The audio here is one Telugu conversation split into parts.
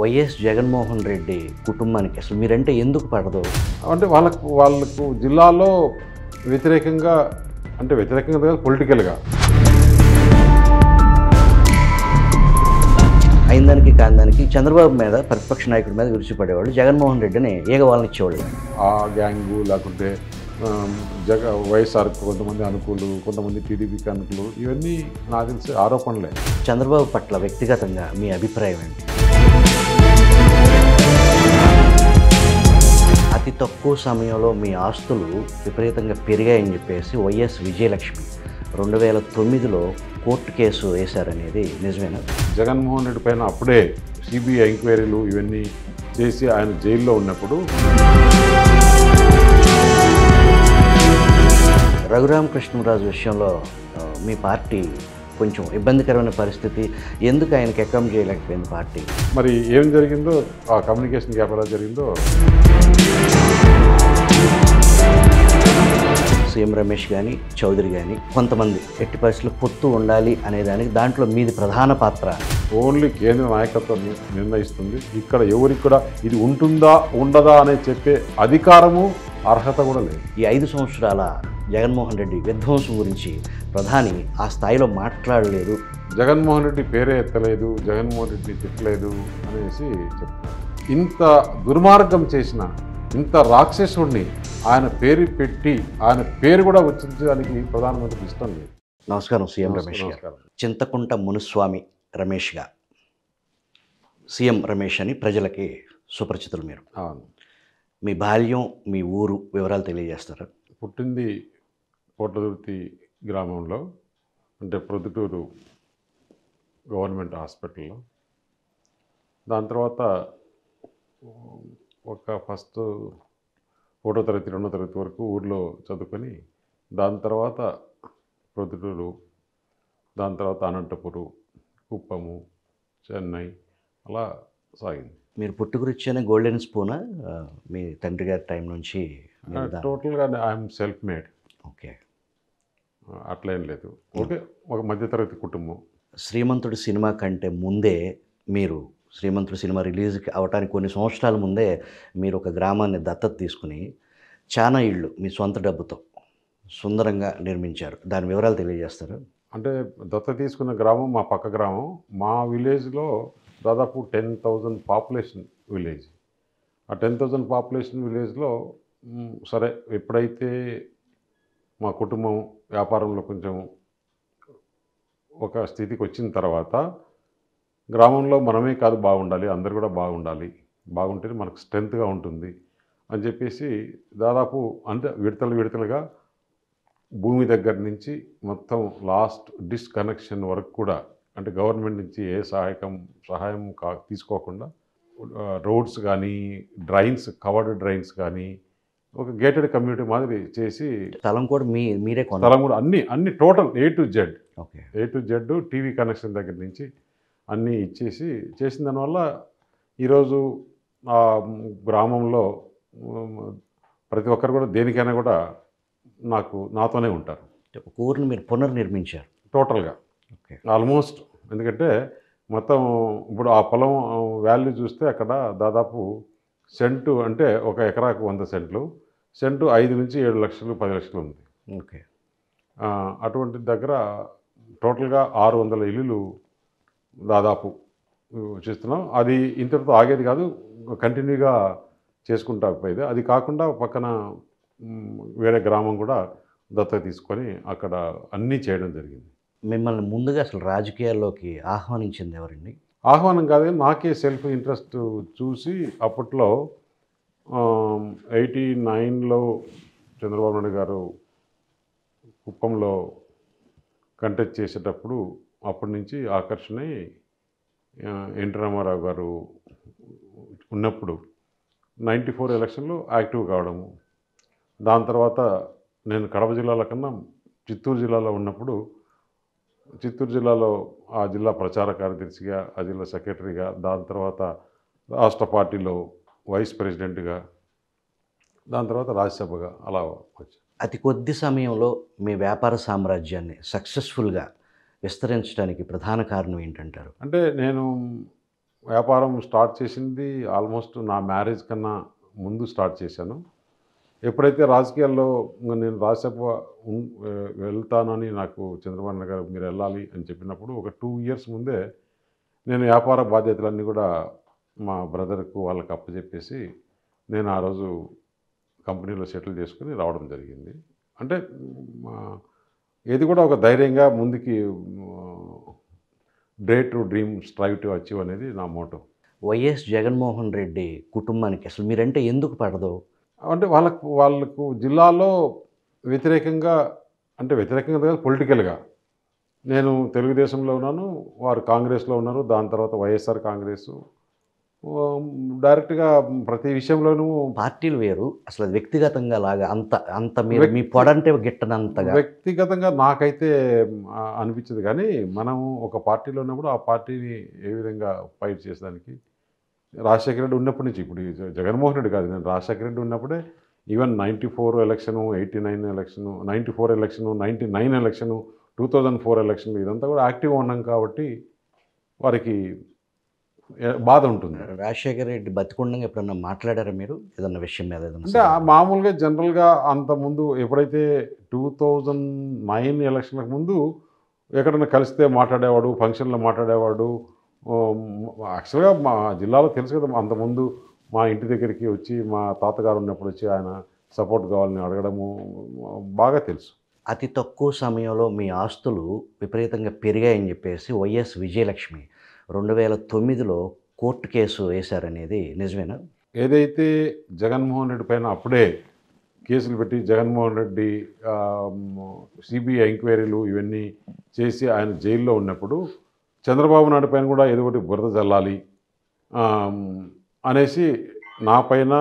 వైఎస్ జగన్మోహన్ రెడ్డి కుటుంబానికి అసలు మీరంటే ఎందుకు పడదు అంటే వాళ్ళకు వాళ్ళకు జిల్లాలో వ్యతిరేకంగా అంటే వ్యతిరేకంగా కాదు పొలిటికల్గా అయిందానికి కాందానికి చంద్రబాబు మీద ప్రతిపక్ష నాయకుడి మీద విరుచిపడేవాళ్ళు జగన్మోహన్ రెడ్డిని ఏగవాళ్ళనిచ్చేవాళ్ళు ఆ గ్యాంగు లేకుంటే జగ వైఎస్ఆర్ కొంతమంది అనుకూలు కొంతమంది టీడీపీకి అనుకూలు ఇవన్నీ నాకు తెలిసి ఆరోపణలే చంద్రబాబు పట్ల వ్యక్తిగతంగా మీ అభిప్రాయం ఏంటి అతి తక్కువ సమయంలో మీ ఆస్తులు విపరీతంగా పెరిగాయని చెప్పేసి వైఎస్ విజయలక్ష్మి రెండు వేల తొమ్మిదిలో కోర్టు కేసు వేశారనేది నిజమేనా జగన్మోహన్ రెడ్డి పైన అప్పుడే సిబిఐ ఎంక్వైరీలు ఇవన్నీ చేసి ఆయన జైల్లో ఉన్నప్పుడు రఘురామ కృష్ణరాజు విషయంలో మీ పార్టీ కొంచెం ఇబ్బందికరమైన పరిస్థితి ఎందుకు ఆయనకి అకామ్ చేయలేకపోయింది పార్టీ మరి ఏం జరిగిందో ఆ కమ్యూనికేషన్ గ్యాప్ ఎలా జరిగిందో సీఎం రమేష్ కానీ చౌదరి కానీ కొంతమంది ఎట్టి పరిస్థితులు పొత్తు ఉండాలి అనే దానికి దాంట్లో మీది ప్రధాన పాత్ర ఓన్లీ కేంద్ర నాయకత్వం నిర్ణయిస్తుంది ఇక్కడ ఎవరికి కూడా ఇది ఉంటుందా ఉండదా అనే చెప్పే అధికారము అర్హత కూడా లేదు ఈ ఐదు సంవత్సరాల జగన్మోహన్ రెడ్డి విధ్వంసం గురించి ప్రధాని ఆ స్థాయిలో మాట్లాడలేదు జగన్మోహన్ రెడ్డి పేరే ఎత్తలేదు జగన్మోహన్ రెడ్డి తిట్టలేదు అనేసి చెప్తారు ఇంత దుర్మార్గం చేసిన ఇంత రాక్షసుడిని ఆయన పేరు పెట్టి ఆయన పేరు కూడా వచ్చించడానికి ప్రధానమంత్రికి ఇష్టం లేదు నమస్కారం సీఎం రమేష్ గారు చింతకుంట మునుస్వామి రమేష్ గా సీఎం రమేష్ అని ప్రజలకి సుపరిచితులు మీరు మీ బాల్యం మీ ఊరు వివరాలు తెలియజేస్తారు పుట్టింది కోటదుర్తి గ్రామంలో అంటే ప్రొద్దుటూరు గవర్నమెంట్ హాస్పిటల్లో దాని తర్వాత ఒక ఫస్ట్ ఒకటో తరగతి రెండో తరగతి వరకు ఊర్లో చదువుకొని దాని తర్వాత ప్రొద్దుటూరు దాని తర్వాత అనంతపురు కుప్పము చెన్నై అలా సాగింది మీరు పుట్టుకురిచ్చిన గోల్డెన్ స్పూనా మీ తండ్రి గారి టైం నుంచి టోటల్గా ఐఎమ్ సెల్ఫ్ మేడ్ ఓకే అట్లా ఏం లేదు ఓకే ఒక మధ్యతరగతి కుటుంబం శ్రీమంతుడు సినిమా కంటే ముందే మీరు శ్రీమంతుడు సినిమా రిలీజ్ అవడానికి కొన్ని సంవత్సరాల ముందే మీరు ఒక గ్రామాన్ని దత్తత తీసుకుని చాలా ఇళ్ళు మీ సొంత డబ్బుతో సుందరంగా నిర్మించారు దాని వివరాలు తెలియజేస్తారు అంటే దత్త తీసుకున్న గ్రామం మా పక్క గ్రామం మా విలేజ్లో దాదాపు టెన్ థౌజండ్ పాపులేషన్ విలేజ్ ఆ టెన్ థౌజండ్ పాపులేషన్ విలేజ్లో సరే ఎప్పుడైతే మా కుటుంబం వ్యాపారంలో కొంచెం ఒక స్థితికి వచ్చిన తర్వాత గ్రామంలో మనమే కాదు బాగుండాలి అందరు కూడా బాగుండాలి బాగుంటేనే మనకు స్ట్రెంగ్త్గా ఉంటుంది అని చెప్పేసి దాదాపు అంత విడతలు విడతలుగా భూమి దగ్గర నుంచి మొత్తం లాస్ట్ డిస్కనెక్షన్ వరకు కూడా అంటే గవర్నమెంట్ నుంచి ఏ సహాయకం సహాయం కా తీసుకోకుండా రోడ్స్ కానీ డ్రైన్స్ కవర్డ్ డ్రైన్స్ కానీ ఒక గేటెడ్ కమ్యూనిటీ మాదిరి చేసి స్థలం కూడా మీ మీరే స్థలం కూడా అన్ని అన్ని total A to Z okay A to Z TV connection దగ్గర నుంచి అన్నీ ఇచ్చేసి చేసిన దానివల్ల ఈరోజు ఆ గ్రామంలో ప్రతి ఒక్కరు కూడా దేనికైనా కూడా నాకు నాతోనే ఉంటారు ఒక ఊరిని మీరు పునర్నిర్మించారు టోటల్గా ఆల్మోస్ట్ ఎందుకంటే మొత్తం ఇప్పుడు ఆ పొలం వాల్యూ చూస్తే అక్కడ దాదాపు సెంటు అంటే ఒక ఎకరాకు వంద సెంట్లు సెంటు ఐదు నుంచి ఏడు లక్షలు పది లక్షలు ఉంది ఓకే అటువంటి దగ్గర టోటల్గా ఆరు వందల ఇల్లులు దాదాపు చేస్తున్నాం అది ఇంతటితో ఆగేది కాదు కంటిన్యూగా చేసుకుంటా పోయేది అది కాకుండా పక్కన వేరే గ్రామం కూడా దత్తత తీసుకొని అక్కడ అన్నీ చేయడం జరిగింది మిమ్మల్ని ముందుగా అసలు రాజకీయాల్లోకి ఆహ్వానించింది ఎవరండి ఆహ్వానం కాదు నాకే సెల్ఫ్ ఇంట్రెస్ట్ చూసి అప్పట్లో ఎయిటీ నైన్లో చంద్రబాబు నాయుడు గారు కుప్పంలో కంటెస్ట్ చేసేటప్పుడు అప్పటి నుంచి ఆకర్షణై ఎన్ రామారావు గారు ఉన్నప్పుడు నైంటీ ఫోర్ ఎలక్షన్లో యాక్టివ్ కావడము దాని తర్వాత నేను కడప జిల్లాల కన్నా చిత్తూరు జిల్లాలో ఉన్నప్పుడు చిత్తూరు జిల్లాలో ఆ జిల్లా ప్రచార కార్యదర్శిగా ఆ జిల్లా సెక్రటరీగా దాని తర్వాత రాష్ట్ర పార్టీలో వైస్ ప్రెసిడెంట్గా దాని తర్వాత రాజ్యసభగా అలా వచ్చి అతి కొద్ది సమయంలో మీ వ్యాపార సామ్రాజ్యాన్ని సక్సెస్ఫుల్గా విస్తరించడానికి ప్రధాన కారణం ఏంటంటారు అంటే నేను వ్యాపారం స్టార్ట్ చేసింది ఆల్మోస్ట్ నా మ్యారేజ్ కన్నా ముందు స్టార్ట్ చేశాను ఎప్పుడైతే రాజకీయాల్లో నేను రాజ్యసభ వెళ్తానని నాకు చంద్రబాబు నాయుడు గారు మీరు వెళ్ళాలి అని చెప్పినప్పుడు ఒక టూ ఇయర్స్ ముందే నేను వ్యాపార బాధ్యతలన్నీ కూడా మా బ్రదర్కు వాళ్ళకి అప్పచెప్పేసి నేను ఆ రోజు కంపెనీలో సెటిల్ చేసుకుని రావడం జరిగింది అంటే మా ఏది కూడా ఒక ధైర్యంగా ముందుకి dare to dream strive to achieve అనేది నా మోటో వైఎస్ జగన్మోహన్ రెడ్డి కుటుంబానికి అసలు మీరంటే ఎందుకు పడదు అంటే వాళ్ళకు వాళ్ళకు జిల్లాలో వ్యతిరేకంగా అంటే వ్యతిరేకంగా కాదు పొలిటికల్గా నేను తెలుగుదేశంలో ఉన్నాను వారు కాంగ్రెస్లో ఉన్నారు దాని తర్వాత వైఎస్ఆర్ కాంగ్రెస్ డైరెక్ట్గా ప్రతి విషయంలోనూ పార్టీలు వేరు అసలు వ్యక్తిగతంగా లాగా అంత అంత మీరు మీ పొడంటే గిట్టనంతగా వ్యక్తిగతంగా నాకైతే అనిపించదు కానీ మనం ఒక పార్టీలో ఉన్నప్పుడు ఆ పార్టీని ఏ విధంగా ఫైట్ చేసేదానికి రాజశేఖర రెడ్డి ఉన్నప్పటి నుంచి ఇప్పుడు జగన్మోహన్ రెడ్డి కాదు నేను రాజశేఖర రెడ్డి ఉన్నప్పుడే even ninety four election eighty nine election ninety four election ninety nine election two thousand four election ఇదంతా కూడా యాక్టివ్గా ఉన్నాం కాబట్టి వారికి బాధ ఉంటుంది రాజశేఖర రెడ్డి బతికుండగా ఎప్పుడన్నా మాట్లాడారా మీరు ఏదన్నా విషయం మీద అంటే మామూలుగా జనరల్గా అంతకుముందు ఎప్పుడైతే టూ థౌజండ్ నైన్ ఎలక్షన్లకు ముందు ఎక్కడన్నా కలిస్తే మాట్లాడేవాడు ఫంక్షన్లో మాట్లాడేవాడు యాక్చువల్గా మా జిల్లాలో తెలుసు కదా అంతకుముందు మా ఇంటి దగ్గరికి వచ్చి మా తాతగారు ఉన్నప్పుడు వచ్చి ఆయన సపోర్ట్ కావాలని అడగడము బాగా తెలుసు అతి తక్కువ సమయంలో మీ ఆస్తులు విపరీతంగా పెరిగాయని చెప్పేసి వైఎస్ విజయలక్ష్మి రెండు వేల తొమ్మిదిలో కోర్టు కేసు వేశారనేది నిజమేనా ఏదైతే జగన్మోహన్ రెడ్డి పైన అప్పుడే కేసులు పెట్టి జగన్మోహన్ రెడ్డి సిబిఐ ఎంక్వైరీలు ఇవన్నీ చేసి ఆయన జైల్లో ఉన్నప్పుడు చంద్రబాబు నాయుడు పైన కూడా ఏదో ఒకటి బురద చల్లాలి అనేసి నా పైన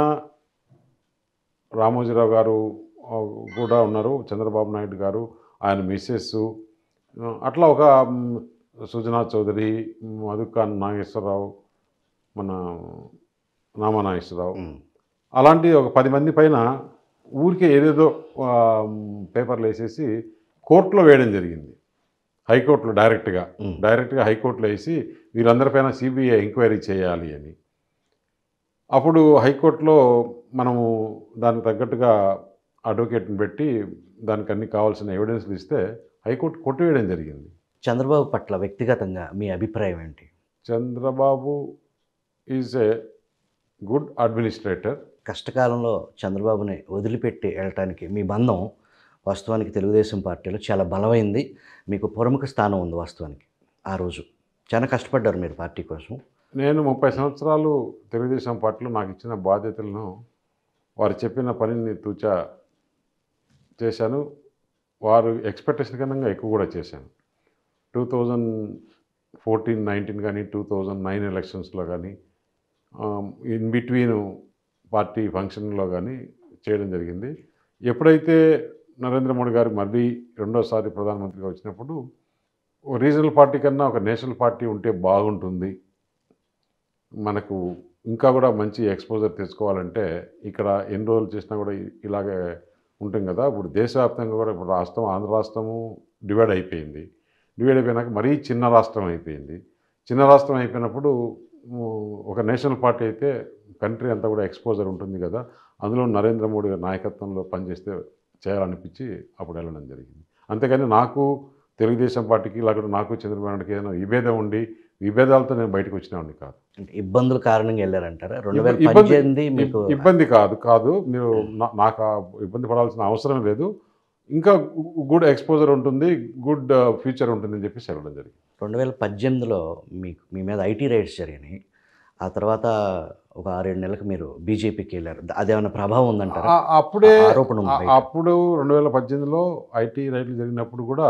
రామోజీరావు గారు కూడా ఉన్నారు చంద్రబాబు నాయుడు గారు ఆయన మిస్సెస్ అట్లా ఒక సుజనా చౌదరి మధుకాన్ నాగేశ్వరరావు మన నామా నాగేశ్వరరావు అలాంటి ఒక పది మంది పైన ఊరికే ఏదేదో పేపర్లు వేసేసి కోర్టులో వేయడం జరిగింది హైకోర్టులో డైరెక్ట్గా డైరెక్ట్గా హైకోర్టులో వేసి వీళ్ళందరిపైన సిబిఐ ఎంక్వైరీ చేయాలి అని అప్పుడు హైకోర్టులో మనము దానికి తగ్గట్టుగా అడ్వకేట్ని పెట్టి దానికి అన్ని కావాల్సిన ఎవిడెన్స్లు ఇస్తే హైకోర్టు కొట్టివేయడం జరిగింది చంద్రబాబు పట్ల వ్యక్తిగతంగా మీ అభిప్రాయం ఏంటి Chandrababu is a good administrator కష్టకాలంలో చంద్రబాబుని వదిలిపెట్టి వెళ్ళటానికి మీ బంధం వాస్తవానికి తెలుగుదేశం పార్టీలో చాలా బలమైంది మీకు ప్రముఖ స్థానం ఉంది వాస్తవానికి ఆ రోజు చాలా కష్టపడ్డారు మీరు పార్టీ కోసం నేను ముప్పై సంవత్సరాలు తెలుగుదేశం పార్టీలో నాకు ఇచ్చిన బాధ్యతలను వారు చెప్పిన పనిని తూచా చేశాను వారు ఎక్స్పెక్టేషన్ కన్నా ఎక్కువ కూడా చేశాను టూ థౌజండ్ ఫోర్టీన్ నైన్టీన్ కానీ టూ థౌజండ్ నైన్ ఎలక్షన్స్లో కానీ ఇన్ బిట్వీన్ పార్టీ ఫంక్షన్లో కానీ చేయడం జరిగింది ఎప్పుడైతే నరేంద్ర మోడీ గారు మళ్ళీ రెండోసారి ప్రధానమంత్రిగా వచ్చినప్పుడు రీజనల్ పార్టీ కన్నా ఒక నేషనల్ పార్టీ ఉంటే బాగుంటుంది మనకు ఇంకా కూడా మంచి ఎక్స్పోజర్ తెచ్చుకోవాలంటే ఇక్కడ ఎన్ని రోజులు చేసినా కూడా ఇలాగే ఉంటుంది కదా ఇప్పుడు దేశవ్యాప్తంగా కూడా ఇప్పుడు రాష్ట్రం ఆంధ్ర రాష్ట్రము డివైడ్ అయిపోయింది డివైడ్ అయిపోయినాక మరీ చిన్న రాష్ట్రం అయిపోయింది చిన్న రాష్ట్రం అయిపోయినప్పుడు ఒక నేషనల్ పార్టీ అయితే కంట్రీ అంతా కూడా ఎక్స్పోజర్ ఉంటుంది కదా అందులో నరేంద్ర మోడీ గారి నాయకత్వంలో పనిచేస్తే చేయాలనిపించి అప్పుడు వెళ్ళడం జరిగింది అంతేకాని నాకు తెలుగుదేశం పార్టీకి లేకపోతే నాకు చంద్రబాబు నాయుడుకి ఏదైనా విభేదం ఉండి విభేదాలతో నేను బయటకు వచ్చినవాడిని కాదు ఇబ్బందుల కారణంగా వెళ్ళారంటారా రెండు వేల ఇబ్బంది కాదు కాదు మీరు నాకు ఇబ్బంది పడాల్సిన అవసరం లేదు ఇంకా గుడ్ ఎక్స్పోజర్ ఉంటుంది గుడ్ uh, ఫ్యూచర్ అని చెప్పేసి చెప్పడం జరిగింది రెండు వేల పద్దెనిమిదిలో మీకు మీ మీద ఐటీ రైడ్స్ జరిగినాయి ఆ తర్వాత ఒక ఆరేడు నెలలకు మీరు బీజేపీకి వెళ్ళారు అదేమైనా ప్రభావం ఉందంటారు అప్పుడే ఆరోపణ అప్పుడు రెండు వేల పద్దెనిమిదిలో ఐటీ రైడ్లు జరిగినప్పుడు కూడా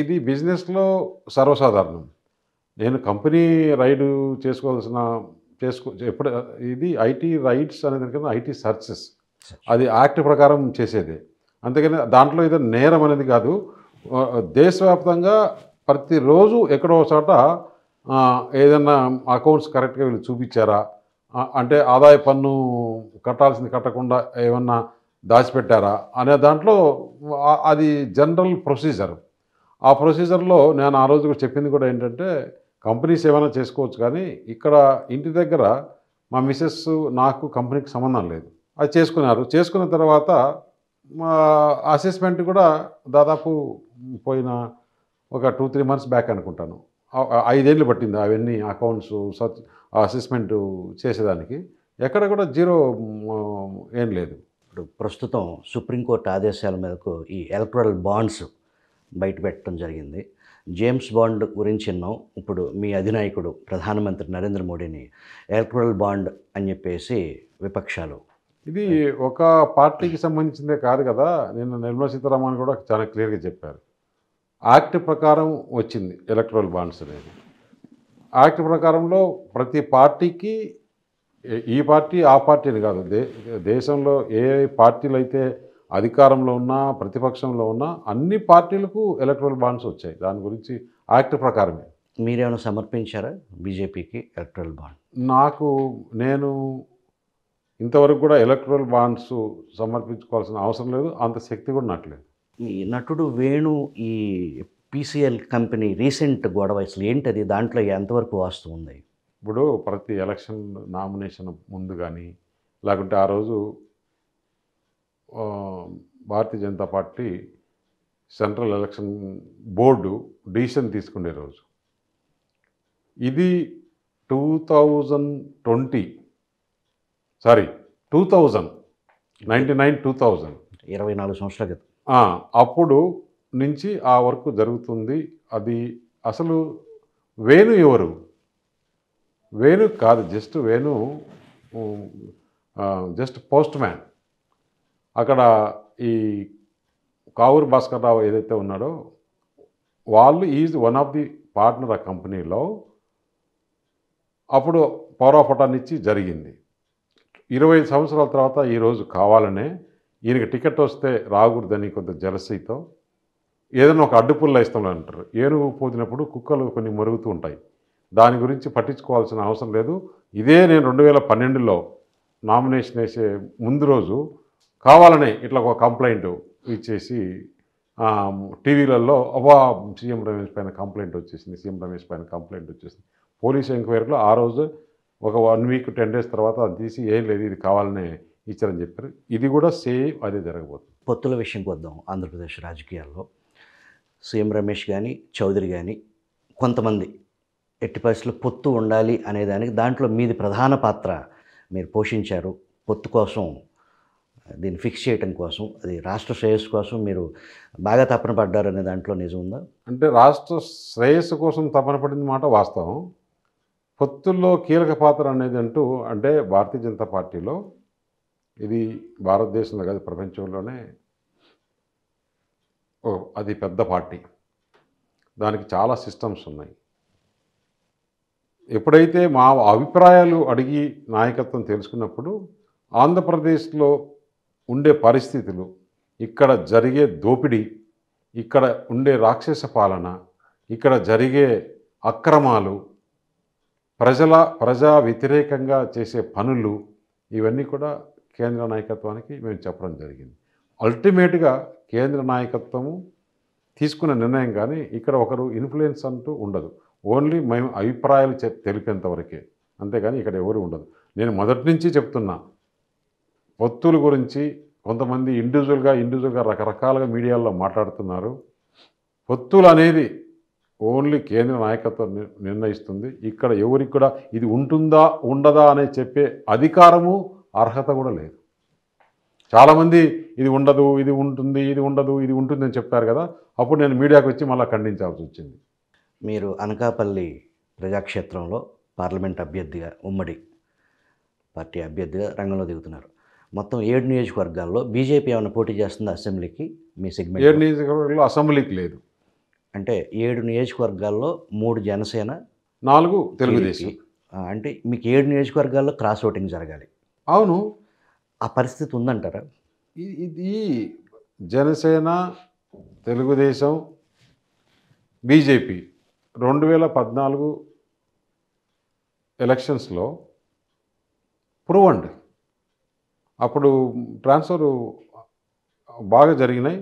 ఇది బిజినెస్లో సర్వసాధారణం నేను కంపెనీ రైడ్ చేసుకోవాల్సిన చేసుకో ఎప్పుడు ఇది ఐటీ రైడ్స్ అనే దానికన్నా ఐటీ సర్చెస్ అది యాక్ట్ ప్రకారం చేసేదే అందుకని దాంట్లో ఇది నేరం అనేది కాదు దేశవ్యాప్తంగా ప్రతిరోజు ఎక్కడో చోట ఏదైనా అకౌంట్స్ కరెక్ట్గా వీళ్ళు చూపించారా అంటే ఆదాయ పన్ను కట్టాల్సింది కట్టకుండా ఏమన్నా దాచిపెట్టారా అనే దాంట్లో అది జనరల్ ప్రొసీజర్ ఆ ప్రొసీజర్లో నేను ఆ రోజు చెప్పింది కూడా ఏంటంటే కంపెనీస్ ఏమైనా చేసుకోవచ్చు కానీ ఇక్కడ ఇంటి దగ్గర మా మిసెస్ నాకు కంపెనీకి సంబంధం లేదు అది చేసుకున్నారు చేసుకున్న తర్వాత అసెస్మెంట్ కూడా దాదాపు పోయిన ఒక టూ త్రీ మంత్స్ బ్యాక్ అనుకుంటాను ఐదేళ్ళు పట్టింది అవన్నీ అకౌంట్స్ అసెస్మెంట్ చేసేదానికి ఎక్కడ కూడా జీరో ఏం లేదు ఇప్పుడు ప్రస్తుతం సుప్రీంకోర్టు ఆదేశాల మేరకు ఈ ఎలక్ట్రల్ బాండ్స్ బయట పెట్టడం జరిగింది జేమ్స్ బాండ్ గురించి విన్నాం ఇప్పుడు మీ అధినాయకుడు ప్రధానమంత్రి నరేంద్ర మోడీని ఎలక్ట్రల్ బాండ్ అని చెప్పేసి విపక్షాలు ఇది ఒక పార్టీకి సంబంధించిందే కాదు కదా నిన్న నిర్మలా సీతారామన్ కూడా చాలా క్లియర్గా చెప్పారు యాక్ట్ ప్రకారం వచ్చింది ఎలక్ట్రల్ బాండ్స్ అనేది యాక్ట్ ప్రకారంలో ప్రతి పార్టీకి ఈ పార్టీ ఆ పార్టీని కాదు దేశంలో ఏ పార్టీలు అయితే అధికారంలో ఉన్నా ప్రతిపక్షంలో ఉన్నా అన్ని పార్టీలకు ఎలక్ట్రల్ బాండ్స్ వచ్చాయి దాని గురించి యాక్ట్ ప్రకారమే మీరేమైనా సమర్పించారా బీజేపీకి ఎలక్ట్రల్ బాండ్ నాకు నేను ఇంతవరకు కూడా ఎలక్ట్రల్ బాండ్స్ సమర్పించుకోవాల్సిన అవసరం లేదు అంత శక్తి కూడా నాకు లేదు ఈ నటుడు వేణు ఈ పీసీఎల్ కంపెనీ రీసెంట్ గొడవ అసలు ఏంటది దాంట్లో ఎంతవరకు వాస్తు ఉంది ఇప్పుడు ప్రతి ఎలక్షన్ నామినేషన్ ముందు కానీ లేకుంటే ఆ రోజు Bharatiya Janata Party central election board decision తీసుకునే రోజు ఇది two thousand twenty sorry two thousand ninety nine two thousand ఇరవై నాలుగు సంవత్సరాల క్రితం అప్పుడు నుంచి ఆ వర్క్ జరుగుతుంది అది అసలు వేణు ఎవరు వేణు కాదు just Venu just postman అక్కడ ఈ కావూరు భాస్కర్ రావు ఏదైతే ఉన్నాడో వాళ్ళు is one of the partner ఆ కంపెనీలో అప్పుడు పవర్ ఇచ్చి జరిగింది ఇరవై సంవత్సరాల తర్వాత ఈరోజు కావాలనే ఈయనకి టికెట్ వస్తే రాకూడదని కొంత జలసీతో ఏదైనా ఒక అడ్డుపుల్ల ఇస్తాం అంటారు ఏనుగు పోతినప్పుడు కుక్కలు కొన్ని మరుగుతూ ఉంటాయి దాని గురించి పట్టించుకోవాల్సిన అవసరం లేదు ఇదే నేను రెండు వేల పన్నెండులో నామినేషన్ వేసే ముందు రోజు కావాలనే ఇట్లా ఒక కంప్లైంట్ ఇచ్చేసి టీవీలలో అబ్బా సీఎం రమేష్ పైన కంప్లైంట్ వచ్చేసింది సీఎం రమేష్ పైన కంప్లైంట్ వచ్చేసింది పోలీస్ ఎంక్వైరీలో ఆ రోజు ఒక వన్ వీక్ టెన్ డేస్ తర్వాత అది తీసి ఏం లేదు ఇది కావాలనే ఇచ్చారని చెప్పారు ఇది కూడా సేమ్ అదే జరగబోతుంది పొత్తుల విషయంకి వద్దాం ఆంధ్రప్రదేశ్ రాజకీయాల్లో సీఎం రమేష్ కానీ చౌదరి కానీ కొంతమంది ఎట్టి పరిస్థితులు పొత్తు ఉండాలి అనేదానికి దాంట్లో మీది ప్రధాన పాత్ర మీరు పోషించారు పొత్తు కోసం దీన్ని ఫిక్స్ చేయటం కోసం అది రాష్ట్ర శ్రేయస్సు కోసం మీరు బాగా తపన పడ్డారు అనే దాంట్లో నిజం ఉందా అంటే రాష్ట్ర శ్రేయస్సు కోసం తపన పడింది మాట వాస్తవం పొత్తుల్లో కీలక పాత్ర అనేది అంటూ అంటే భారతీయ జనతా పార్టీలో ఇది భారతదేశంలో కాదు ప్రపంచంలోనే అది పెద్ద పార్టీ దానికి చాలా సిస్టమ్స్ ఉన్నాయి ఎప్పుడైతే మా అభిప్రాయాలు అడిగి నాయకత్వం తెలుసుకున్నప్పుడు ఆంధ్రప్రదేశ్లో ఉండే పరిస్థితులు ఇక్కడ జరిగే దోపిడీ ఇక్కడ ఉండే రాక్షస పాలన ఇక్కడ జరిగే అక్రమాలు ప్రజల ప్రజా వ్యతిరేకంగా చేసే పనులు ఇవన్నీ కూడా కేంద్ర నాయకత్వానికి మేము చెప్పడం జరిగింది అల్టిమేట్గా కేంద్ర నాయకత్వము తీసుకున్న నిర్ణయం కానీ ఇక్కడ ఒకరు ఇన్ఫ్లుయెన్స్ అంటూ ఉండదు ఓన్లీ మేము అభిప్రాయాలు తెలిపేంతవరకే అంతేగాని ఇక్కడ ఎవరు ఉండదు నేను మొదటి నుంచి చెప్తున్నా పొత్తుల గురించి కొంతమంది ఇండివిజువల్గా ఇండివిజువల్గా రకరకాలుగా మీడియాల్లో మాట్లాడుతున్నారు పొత్తులు అనేది ఓన్లీ కేంద్ర నాయకత్వం నిర్ణయిస్తుంది ఇక్కడ ఎవరికి కూడా ఇది ఉంటుందా ఉండదా అనే చెప్పే అధికారము అర్హత కూడా లేదు చాలామంది ఇది ఉండదు ఇది ఉంటుంది ఇది ఉండదు ఇది ఉంటుంది అని చెప్తారు కదా అప్పుడు నేను మీడియాకు వచ్చి మళ్ళీ ఖండించాల్సి వచ్చింది మీరు అనకాపల్లి ప్రజాక్షేత్రంలో పార్లమెంట్ అభ్యర్థిగా ఉమ్మడి పార్టీ అభ్యర్థిగా రంగంలో దిగుతున్నారు మొత్తం ఏడు నియోజకవర్గాల్లో బీజేపీ ఏమైనా పోటీ చేస్తుంది అసెంబ్లీకి మీ సెగ్మెంట్ ఏడు నియోజకవర్గాల్లో అసెంబ్లీకి లేదు అంటే ఏడు నియోజకవర్గాల్లో మూడు జనసేన నాలుగు తెలుగుదేశం అంటే మీకు ఏడు నియోజకవర్గాల్లో క్రాస్ ఓటింగ్ జరగాలి అవును ఆ పరిస్థితి ఉందంటారా ఇది జనసేన తెలుగుదేశం బీజేపీ రెండు వేల పద్నాలుగు ఎలక్షన్స్లో ప్రూవండ్ అప్పుడు ట్రాన్స్ఫర్ బాగా జరిగినాయి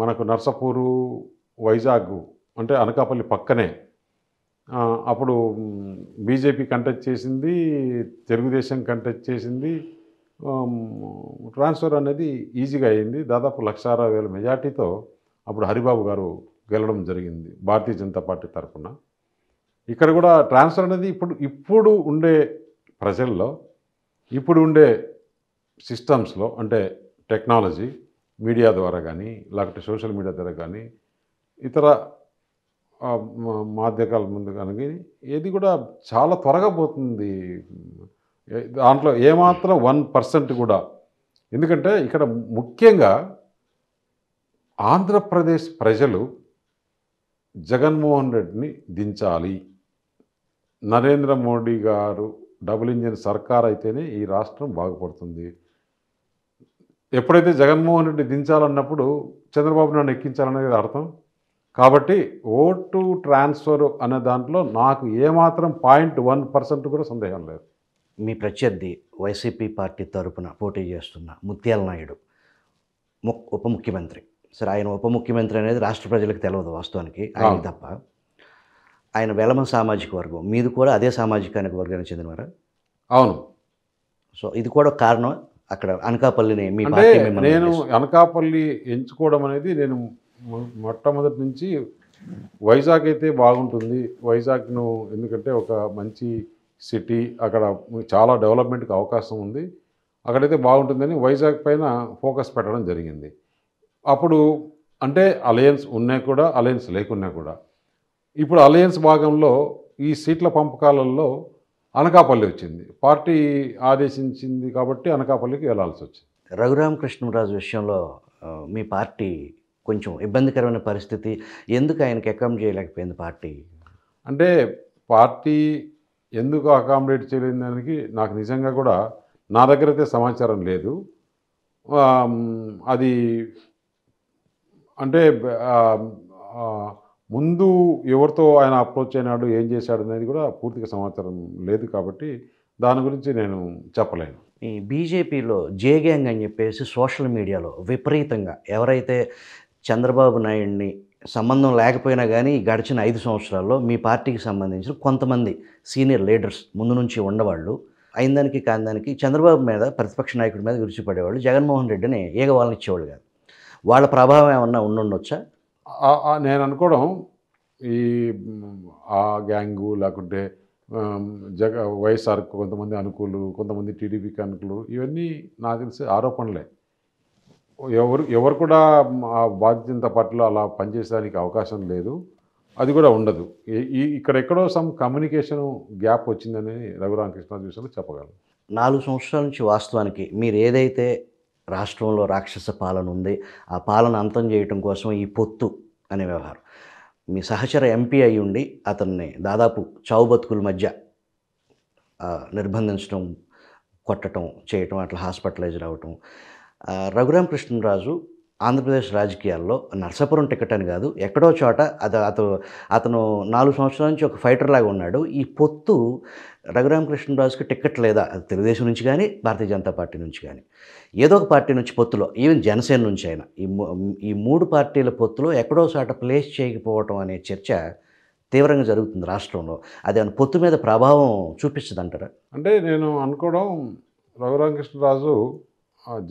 మనకు నర్సపూరు వైజాగ్ అంటే అనకాపల్లి పక్కనే అప్పుడు బీజేపీ కంటెక్ట్ చేసింది తెలుగుదేశం కంటెక్ట్ చేసింది ట్రాన్స్ఫర్ అనేది ఈజీగా అయింది దాదాపు లక్ష అరవై వేల మెజార్టీతో అప్పుడు హరిబాబు గారు గెలడం జరిగింది భారతీయ జనతా పార్టీ తరఫున ఇక్కడ కూడా ట్రాన్స్ఫర్ అనేది ఇప్పుడు ఇప్పుడు ఉండే ప్రజల్లో ఇప్పుడు ఉండే సిస్టమ్స్లో అంటే టెక్నాలజీ మీడియా ద్వారా కానీ లేకపోతే సోషల్ మీడియా ద్వారా కానీ ఇతర మాధ్యకాల ముందు కనుక ఇది కూడా చాలా త్వరగా పోతుంది దాంట్లో ఏమాత్రం వన్ పర్సెంట్ కూడా ఎందుకంటే ఇక్కడ ముఖ్యంగా ఆంధ్రప్రదేశ్ ప్రజలు జగన్మోహన్ రెడ్డిని దించాలి నరేంద్ర మోడీ గారు డబుల్ ఇంజిన్ సర్కార్ అయితేనే ఈ రాష్ట్రం బాగుపడుతుంది ఎప్పుడైతే జగన్మోహన్ రెడ్డి దించాలన్నప్పుడు చంద్రబాబు నాయుడు ఎక్కించాలనేది అర్థం కాబట్టి ఓటు ట్రాన్స్ఫర్ అనే దాంట్లో నాకు ఏమాత్రం పాయింట్ వన్ పర్సెంట్ కూడా సందేహం లేదు మీ ప్రత్యర్థి వైసీపీ పార్టీ తరపున పోటీ చేస్తున్న ముత్యాల నాయుడు ఉప ముఖ్యమంత్రి సరే ఆయన ఉప ముఖ్యమంత్రి అనేది రాష్ట్ర ప్రజలకు తెలియదు వాస్తవానికి ఆయన తప్ప ఆయన వెలమ సామాజిక వర్గం మీది కూడా అదే సామాజికానికి వర్గానికి చెందినవారా అవును సో ఇది కూడా కారణం అక్కడ అనకాపల్లిని మీ నేను అనకాపల్లి ఎంచుకోవడం అనేది నేను మొట్టమొదటి నుంచి వైజాగ్ అయితే బాగుంటుంది వైజాగ్ను ఎందుకంటే ఒక మంచి సిటీ అక్కడ చాలా డెవలప్మెంట్కి అవకాశం ఉంది అక్కడైతే బాగుంటుందని వైజాగ్ పైన ఫోకస్ పెట్టడం జరిగింది అప్పుడు అంటే అలయన్స్ ఉన్నా కూడా అలయన్స్ లేకున్నా కూడా ఇప్పుడు అలయన్స్ భాగంలో ఈ సీట్ల పంపకాలలో అనకాపల్లి వచ్చింది పార్టీ ఆదేశించింది కాబట్టి అనకాపల్లికి వెళ్లాల్సి వచ్చింది రఘురామకృష్ణరాజు విషయంలో మీ పార్టీ కొంచెం ఇబ్బందికరమైన పరిస్థితి ఎందుకు ఆయనకి అకామిడేట్ చేయలేకపోయింది పార్టీ అంటే పార్టీ ఎందుకు అకామిడేట్ చేయలేని దానికి నాకు నిజంగా కూడా నా దగ్గర అయితే సమాచారం లేదు అది అంటే ముందు ఎవరితో ఆయన అప్రోచ్ అయినాడు ఏం చేశాడు అనేది కూడా పూర్తిగా సమాచారం లేదు కాబట్టి దాని గురించి నేను చెప్పలేను ఈ బీజేపీలో జే గ్యాంగ్ అని చెప్పేసి సోషల్ మీడియాలో విపరీతంగా ఎవరైతే చంద్రబాబు నాయుడిని సంబంధం లేకపోయినా కానీ గడిచిన ఐదు సంవత్సరాల్లో మీ పార్టీకి సంబంధించిన కొంతమంది సీనియర్ లీడర్స్ ముందు నుంచి దానికి అయిందానికి దానికి చంద్రబాబు మీద ప్రతిపక్ష నాయకుడి మీద విరుచిపడేవాళ్ళు జగన్మోహన్ రెడ్డిని ఏగవాళ్ళని ఇచ్చేవాళ్ళు కాదు వాళ్ళ ప్రభావం ఏమన్నా ఉండుండొచ్చా నేను అనుకోవడం ఈ ఆ గ్యాంగు లేకుంటే జగ వైఎస్ఆర్ కొంతమంది అనుకూలు కొంతమంది టీడీపీకి అనుకూలు ఇవన్నీ నాకు తెలిసి ఆరోపణలే ఎవరు ఎవరు కూడా ఆ బాధ్యత పట్ల అలా పనిచేయడానికి అవకాశం లేదు అది కూడా ఉండదు ఈ ఇక్కడెక్కడో సమ్ కమ్యూనికేషన్ గ్యాప్ వచ్చిందని రఘురామకృష్ణ విషయంలో చెప్పగలను నాలుగు సంవత్సరాల నుంచి వాస్తవానికి మీరు ఏదైతే రాష్ట్రంలో రాక్షస పాలన ఉంది ఆ పాలన అంతం చేయటం కోసం ఈ పొత్తు అనే వ్యవహారం మీ సహచర ఎంపీ అయి ఉండి అతన్ని దాదాపు చావు బతుకుల మధ్య నిర్బంధించడం కొట్టడం చేయటం అట్లా హాస్పిటలైజ్ అవ్వటం రఘురామ కృష్ణరాజు ఆంధ్రప్రదేశ్ రాజకీయాల్లో నర్సాపురం టికెట్ అని కాదు ఎక్కడో చోట అది అతను అతను నాలుగు సంవత్సరాల నుంచి ఒక ఫైటర్ లాగా ఉన్నాడు ఈ పొత్తు రఘురామకృష్ణరాజుకి టికెట్ లేదా అది తెలుగుదేశం నుంచి కానీ భారతీయ జనతా పార్టీ నుంచి కానీ ఏదో ఒక పార్టీ నుంచి పొత్తులో ఈవెన్ జనసేన నుంచి అయినా ఈ ఈ మూడు పార్టీల పొత్తులో ఎక్కడో చోట ప్లేస్ చేయకపోవటం అనే చర్చ తీవ్రంగా జరుగుతుంది రాష్ట్రంలో అది పొత్తు మీద ప్రభావం చూపిస్తుంది అంటారా అంటే నేను అనుకోవడం రఘురామకృష్ణరాజు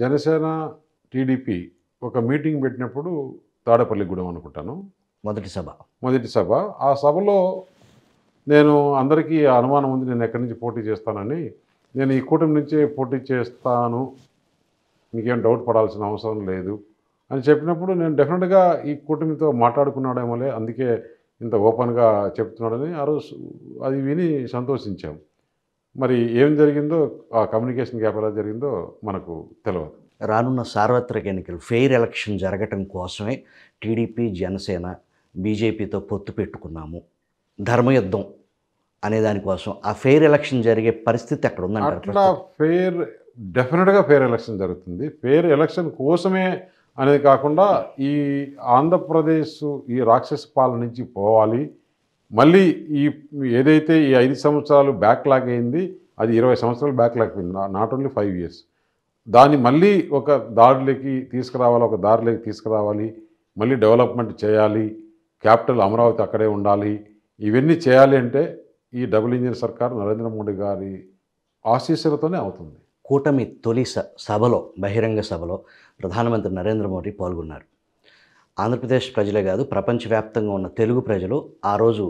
జనసేన టీడీపీ ఒక మీటింగ్ పెట్టినప్పుడు తాడపల్లిగూడెం అనుకుంటాను మొదటి సభ మొదటి సభ ఆ సభలో నేను అందరికీ అనుమానం ఉంది నేను ఎక్కడి నుంచి పోటీ చేస్తానని నేను ఈ కూటమి నుంచే పోటీ చేస్తాను మీకేం డౌట్ పడాల్సిన అవసరం లేదు అని చెప్పినప్పుడు నేను డెఫినెట్గా ఈ కూటమితో మాట్లాడుకున్నాడేమోలే అందుకే ఇంత ఓపెన్గా చెప్తున్నాడని ఆ రోజు అది విని సంతోషించాము మరి ఏం జరిగిందో ఆ కమ్యూనికేషన్ గ్యాప్ ఎలా జరిగిందో మనకు తెలియదు రానున్న సార్వత్రిక ఎన్నికలు ఫెయిర్ ఎలక్షన్ జరగటం కోసమే టీడీపీ జనసేన బీజేపీతో పొత్తు పెట్టుకున్నాము ధర్మయుద్ధం అనే దానికోసం ఆ ఫెయిర్ ఎలక్షన్ జరిగే పరిస్థితి అక్కడ ఉందంటే అట్లా ఫెయిర్ డెఫినెట్గా ఫెయిర్ ఎలక్షన్ జరుగుతుంది ఫెయిర్ ఎలక్షన్ కోసమే అనేది కాకుండా ఈ ఆంధ్రప్రదేశ్ ఈ రాక్షస పాలన నుంచి పోవాలి మళ్ళీ ఈ ఏదైతే ఈ ఐదు సంవత్సరాలు బ్యాక్లాగ్ అయింది అది ఇరవై సంవత్సరాలు బ్యాక్లాగ్ అయింది నాట్ ఓన్లీ ఫైవ్ ఇయర్స్ దాన్ని మళ్ళీ ఒక దారిలోకి తీసుకురావాలి ఒక దారిలోకి తీసుకురావాలి మళ్ళీ డెవలప్మెంట్ చేయాలి క్యాపిటల్ అమరావతి అక్కడే ఉండాలి ఇవన్నీ చేయాలి అంటే ఈ డబుల్ ఇంజిన్ సర్కార్ నరేంద్ర మోడీ గారి ఆశీస్సులతోనే అవుతుంది కూటమి తొలి సభలో బహిరంగ సభలో ప్రధానమంత్రి నరేంద్ర మోడీ పాల్గొన్నారు ఆంధ్రప్రదేశ్ ప్రజలే కాదు ప్రపంచవ్యాప్తంగా ఉన్న తెలుగు ప్రజలు ఆ రోజు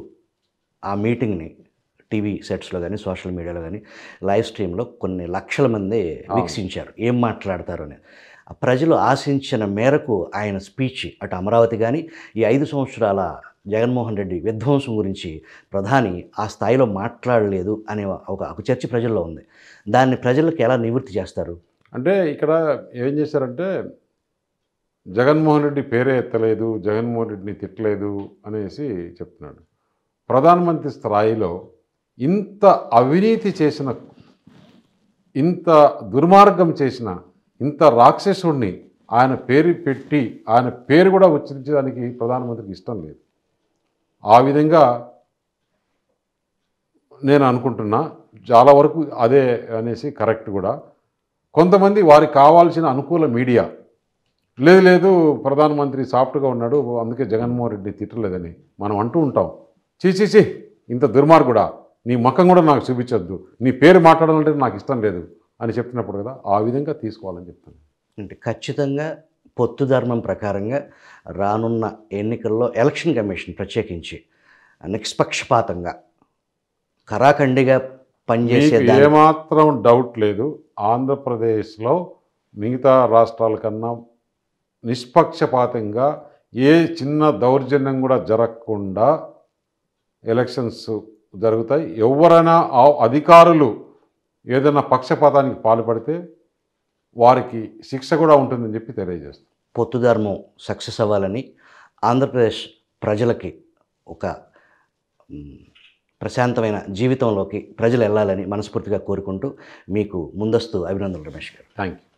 ఆ మీటింగ్ని టీవీ సెట్స్లో కానీ సోషల్ మీడియాలో కానీ లైవ్ స్ట్రీమ్లో కొన్ని లక్షల మంది వీక్షించారు ఏం మాట్లాడతారు అని ప్రజలు ఆశించిన మేరకు ఆయన స్పీచ్ అటు అమరావతి కానీ ఈ ఐదు సంవత్సరాల జగన్మోహన్ రెడ్డి విధ్వంసం గురించి ప్రధాని ఆ స్థాయిలో మాట్లాడలేదు అనే ఒక చర్చ ప్రజల్లో ఉంది దాన్ని ప్రజలకు ఎలా నివృత్తి చేస్తారు అంటే ఇక్కడ ఏం చేశారంటే జగన్మోహన్ రెడ్డి పేరే ఎత్తలేదు జగన్మోహన్ రెడ్డిని తిట్టలేదు అనేసి చెప్తున్నాడు ప్రధానమంత్రి స్థాయిలో ఇంత అవినీతి చేసిన ఇంత దుర్మార్గం చేసిన ఇంత రాక్షసుడిని ఆయన పేరు పెట్టి ఆయన పేరు కూడా ఉచ్చరించడానికి ప్రధానమంత్రికి ఇష్టం లేదు ఆ విధంగా నేను అనుకుంటున్నా చాలా వరకు అదే అనేసి కరెక్ట్ కూడా కొంతమంది వారికి కావాల్సిన అనుకూల మీడియా లేదు లేదు ప్రధానమంత్రి సాఫ్ట్గా ఉన్నాడు అందుకే జగన్మోహన్ రెడ్డి తిట్టలేదని మనం అంటూ ఉంటాం చీచీచి ఇంత దుర్మార్గుడా నీ మొక్కం కూడా నాకు చూపించొద్దు నీ పేరు మాట్లాడాలంటే నాకు ఇష్టం లేదు అని చెప్తున్నప్పుడు కదా ఆ విధంగా తీసుకోవాలని చెప్తాను అంటే ఖచ్చితంగా పొత్తు ధర్మం ప్రకారంగా రానున్న ఎన్నికల్లో ఎలక్షన్ కమిషన్ ప్రత్యేకించి నిష్పక్షపాతంగా కరాఖండిగా పనిచేసే ఏమాత్రం డౌట్ లేదు ఆంధ్రప్రదేశ్లో మిగతా రాష్ట్రాల కన్నా నిష్పక్షపాతంగా ఏ చిన్న దౌర్జన్యం కూడా జరగకుండా ఎలక్షన్స్ జరుగుతాయి ఎవరైనా అధికారులు ఏదైనా పక్షపాతానికి పాల్పడితే వారికి శిక్ష కూడా ఉంటుందని చెప్పి తెలియజేస్తారు పొత్తు ధర్మం సక్సెస్ అవ్వాలని ఆంధ్రప్రదేశ్ ప్రజలకి ఒక ప్రశాంతమైన జీవితంలోకి ప్రజలు వెళ్ళాలని మనస్ఫూర్తిగా కోరుకుంటూ మీకు ముందస్తు అభినందనలు రమేష్ గారు థ్యాంక్ యూ